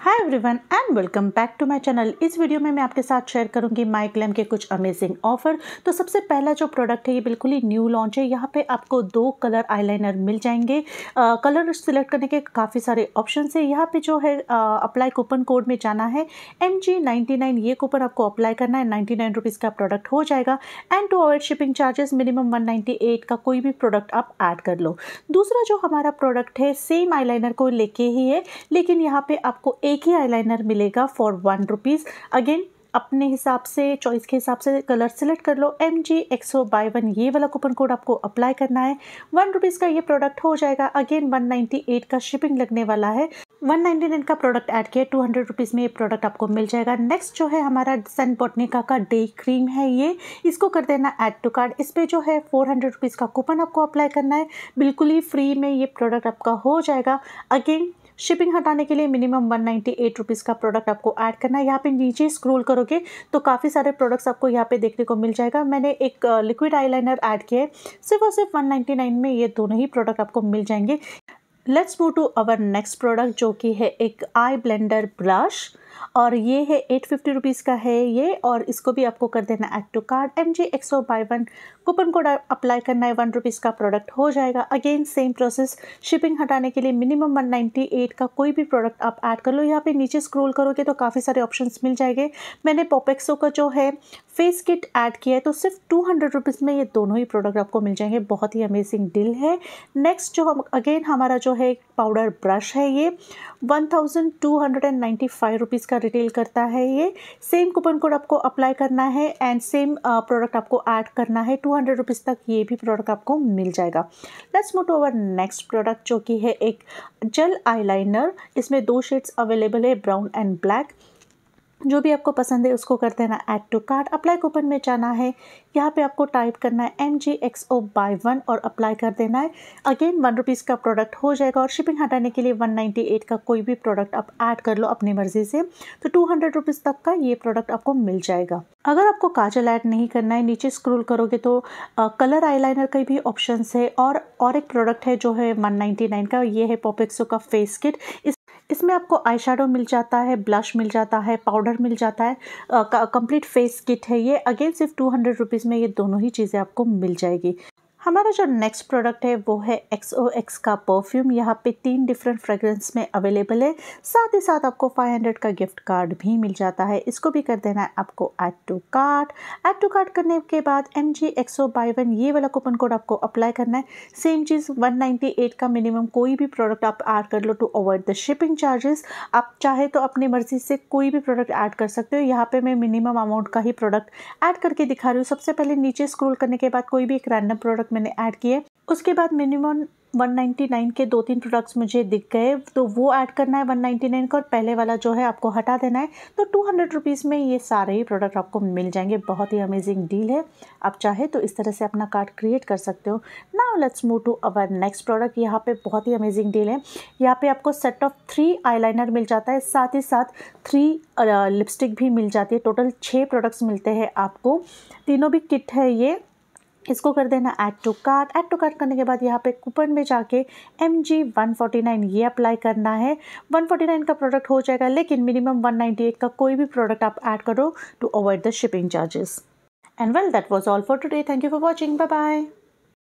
hi everyone and welcome back to my channel इस video में मैं आपके साथ शेयर करूंगी माई ग्लैम के कुछ अमेजिंग ऑफर तो सबसे पहला जो प्रोडक्ट है ये बिल्कुल ही न्यू लॉन्च है यहाँ पे आपको दो कलर आईलाइनर मिल जाएंगे आ, कलर सिलेक्ट करने के काफ़ी सारे ऑप्शन है यहाँ पे जो है अप्लाई कूपन कोड में जाना है एम जी ये कूपन आपको अप्लाई करना है नाइन्टी नाइन का प्रोडक्ट हो जाएगा and to avoid shipping charges minimum one का कोई भी प्रोडक्ट आप ऐड कर लो दूसरा जो हमारा प्रोडक्ट है सेम आई को लेके ही है लेकिन यहाँ पर आपको एक ही आई मिलेगा फॉर वन रुपीज़ अगेन अपने हिसाब से चॉइस के हिसाब से कलर सेलेक्ट कर लो एम जी एक्सो बाई वन ये वाला कूपन कोड आपको अप्लाई करना है वन रुपीज़ का ये प्रोडक्ट हो जाएगा अगेन वन नाइन्टी एट का शिपिंग लगने वाला है वन नाइन्टी नाइन का प्रोडक्ट ऐड किया टू हंड्रेड रुपीज़ में ये प्रोडक्ट आपको मिल जाएगा नेक्स्ट जो है हमारा सन बोटनिका का डे क्रीम है ये इसको कर देना ऐड टू कार्ड इस पर जो है फोर हंड्रेड रुपीज़ का कूपन आपको अप्लाई करना है बिल्कुल ही फ्री में ये प्रोडक्ट आपका हो जाएगा अगेन शिपिंग हटाने के लिए minimum one ninety eight rupees का प्रोडक्ट आपको ऐड करना है यहाँ पे नीचे स्क्रोल करोगे तो काफ़ी सारे प्रोडक्ट्स आपको यहाँ पे देखने को मिल जाएगा मैंने एक लिक्विड आईलाइनर ऐड किया है सिर्फ और सिर्फ 199 में ये दोनों ही प्रोडक्ट आपको मिल जाएंगे let's move to our next product जो कि है एक आई ब्लेंडर ब्रश और ये है एट फिफ्टी रुपीज़ का है ये और इसको भी आपको कर देना add to cart M G एक्सो buy one coupon code apply करना है वन रुपीज़ का प्रोडक्ट हो जाएगा अगेन सेम प्रोसेस शिपिंग हटाने के लिए मिनिमम वन नाइन्टी एट का कोई भी प्रोडक्ट आप ऐड कर लो यहाँ पे नीचे स्क्रोल करोगे तो काफ़ी सारे ऑप्शन मिल जाएंगे मैंने पोपेक्सो का जो है फेस किट ऐड किया है तो सिर्फ टू हंड्रेड रुपीज़ में ये दोनों ही प्रोडक्ट आपको मिल जाएंगे बहुत ही अमेजिंग डील है नेक्स्ट जो हम अगेन हमारा जो है पाउडर ब्रश है ये one thousand two hundred and ninety five rupees का रिटेल करता है ये सेम कूपन कोड आपको अप्लाई करना है एंड सेम प्रोडक्ट आपको ऐड करना है टू हंड्रेड रुपीज़ तक ये भी प्रोडक्ट आपको मिल जाएगा let's move to our next product जो कि है एक जेल आईलाइनर इसमें दो शेड्स अवेलेबल है ब्राउन एंड ब्लैक जो भी आपको पसंद है उसको कर देना add to cart apply coupon में जाना है यहाँ पे आपको टाइप करना है M G X O by one और अप्लाई कर देना है अगेन वन रुपीज़ का प्रोडक्ट हो जाएगा और शिपिंग हटाने के लिए वन नाइन्टी एट का कोई भी प्रोडक्ट आप ऐड कर लो अपनी मर्ज़ी से तो टू हंड्रेड रुपीज़ तक का ये प्रोडक्ट आपको मिल जाएगा अगर आपको काजल ऐड नहीं करना है नीचे स्क्रोल करोगे तो आ, कलर आईलाइनर का भी ऑप्शन है और और एक प्रोडक्ट है जो है वन नाइन्टी नाइन का ये है पॉपिक्सो का फेस किट इस इसमें आपको आई मिल जाता है ब्लश मिल जाता है पाउडर मिल जाता है कंप्लीट फेस किट है ये अगेन सिर्फ टू हंड्रेड रुपीज़ में ये दोनों ही चीज़ें आपको मिल जाएगी हमारा जो नेक्स्ट प्रोडक्ट है वो है एक्स ओ एक्स का परफ्यूम यहाँ पे तीन डिफरेंट फ्रेगरेंस में अवेलेबल है साथ ही साथ आपको 500 का गिफ्ट कार्ड भी मिल जाता है इसको भी कर देना है आपको add to cart add to cart करने के बाद M G X O by one ये वाला कूपन कोड आपको अप्लाई करना है सेम चीज़ 198 का मिनिमम कोई भी प्रोडक्ट आप ऐड कर लो to avoid the shipping charges आप चाहे तो अपनी मर्जी से कोई भी प्रोडक्ट ऐड कर सकते हो यहाँ पर मैं मिनिमम अमाउंट का ही प्रोडक्ट ऐड करके दिखा रही हूँ सबसे पहले नीचे स्क्रोल करने के बाद कोई भी एक रैंडम प्रोडक्ट प्रोडक्ट मैंने ऐड किए उसके बाद मिनिमम 199 के दो तीन प्रोडक्ट्स मुझे दिख गए तो वो ऐड करना है 199 का और पहले वाला जो है आपको हटा देना है तो टू हंड्रेड में ये सारे ही प्रोडक्ट आपको मिल जाएंगे बहुत ही अमेजिंग डील है आप चाहे तो इस तरह से अपना कार्ड क्रिएट कर सकते हो now let's move to our next product यहाँ पे बहुत ही अमेजिंग डील है यहाँ पे आपको सेट ऑफ थ्री आई मिल जाता है साथ ही साथ थ्री लिपस्टिक uh, भी मिल जाती है टोटल छः प्रोडक्ट्स मिलते हैं आपको तीनों भी किट है ये इसको कर देना add to cart add to cart करने के बाद यहाँ पे कूपन में जाके M G one forty nine ये अप्लाई करना है वन फोर्टी नाइन का प्रोडक्ट हो जाएगा लेकिन मिनिमम वन नाइन्टी एट का कोई भी प्रोडक्ट आप ऐड करो to avoid the shipping charges and well that was all for today thank you for watching bye bye